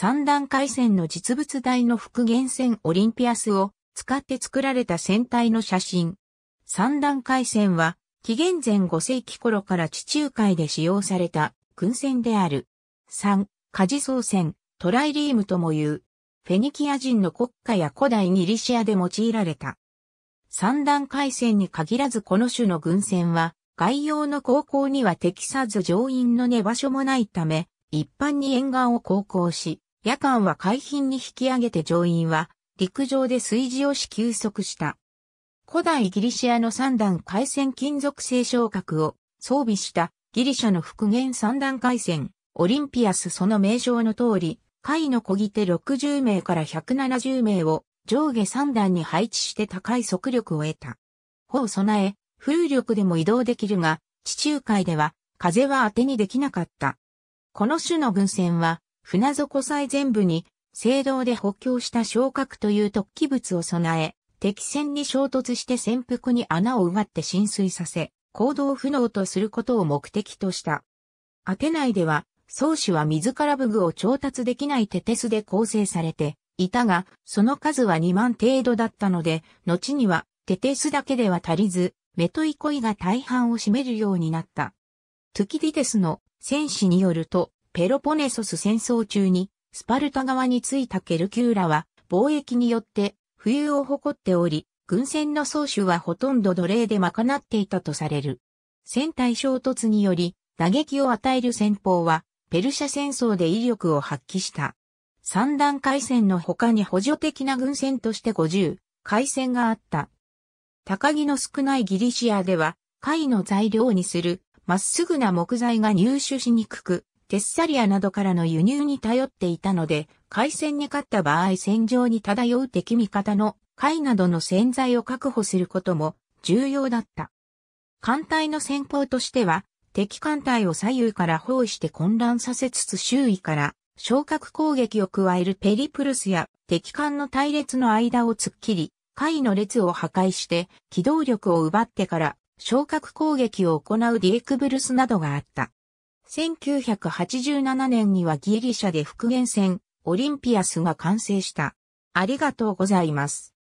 三段回線の実物大の復元船オリンピアスを使って作られた船体の写真。三段回線は紀元前5世紀頃から地中海で使用された軍船である。3、カジソ船、トライリームとも言う。フェニキア人の国家や古代ギリシアで用いられた。三段回線に限らずこの種の軍船は、外洋の航行には適さず乗員の寝場所もないため、一般に沿岸を航行し、夜間は海浜に引き上げて乗員は陸上で炊事をし休息した。古代ギリシアの三段回線金属製昇格を装備したギリシャの復元三段回線、オリンピアスその名称の通り、海の漕ぎ手60名から170名を上下三段に配置して高い速力を得た。帆を備え、風力でも移動できるが、地中海では風は当てにできなかった。この種の軍船は船底祭全部に、聖堂で補強した昇格という突起物を備え、敵船に衝突して潜伏に穴を奪って浸水させ、行動不能とすることを目的とした。アテナイでは、宗主は自ら武具を調達できないテテスで構成されていたが、その数は2万程度だったので、後にはテテスだけでは足りず、メトイコイが大半を占めるようになった。トゥキディテスの戦士によると、ペロポネソス戦争中に、スパルタ側についたケルキューラは、貿易によって、冬を誇っており、軍船の漕手はほとんど奴隷で賄っていたとされる。船体衝突により、打撃を与える戦法は、ペルシャ戦争で威力を発揮した。三段海戦の他に補助的な軍船として50、海戦があった。高木の少ないギリシアでは、貝の材料にする、まっすぐな木材が入手しにくく、テッサリアなどからの輸入に頼っていたので、海戦に勝った場合戦場に漂う敵味方の貝などの潜在を確保することも重要だった。艦隊の戦法としては、敵艦隊を左右から包囲して混乱させつつ周囲から昇格攻撃を加えるペリプルスや敵艦の隊列の間を突っ切り、海の列を破壊して機動力を奪ってから昇格攻撃を行うディエクブルスなどがあった。1987年にはギリシャで復元船、オリンピアスが完成した。ありがとうございます。